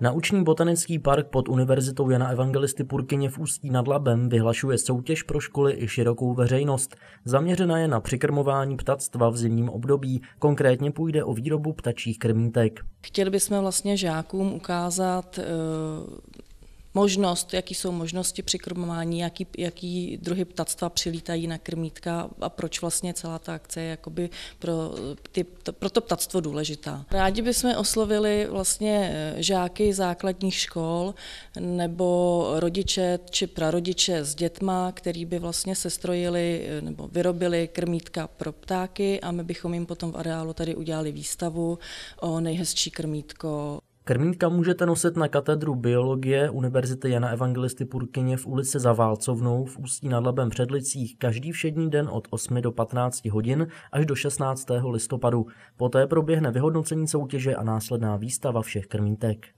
Nauční botanický park pod Univerzitou Jana Evangelisty Purkyně v Ústí nad Labem vyhlašuje soutěž pro školy i širokou veřejnost. Zaměřena je na přikrmování ptactva v zimním období, konkrétně půjde o výrobu ptačích krmítek. Chtěli bychom vlastně žákům ukázat eh, možnost, jaký jsou možnosti při krmování, jaký, jaký druhy ptactva přilítají na krmítka a proč vlastně celá ta akce je jakoby pro, ty, to, pro to ptactvo důležitá. Rádi bychom oslovili vlastně eh, žáky základních škol nebo rodiče či prarodiče s dětma, který by vlastně sestrojili eh, nebo vyrobili krmítka pro ptáky a my bychom jim potom v areálu tady udělali výstavu o nejhezčí krmítko Krmínka můžete nosit na katedru biologie Univerzity Jana Evangelisty Purkyně v ulici za Válcovnou v Ústí nad Labem Předlicích každý všední den od 8 do 15 hodin až do 16. listopadu. Poté proběhne vyhodnocení soutěže a následná výstava všech krmítek.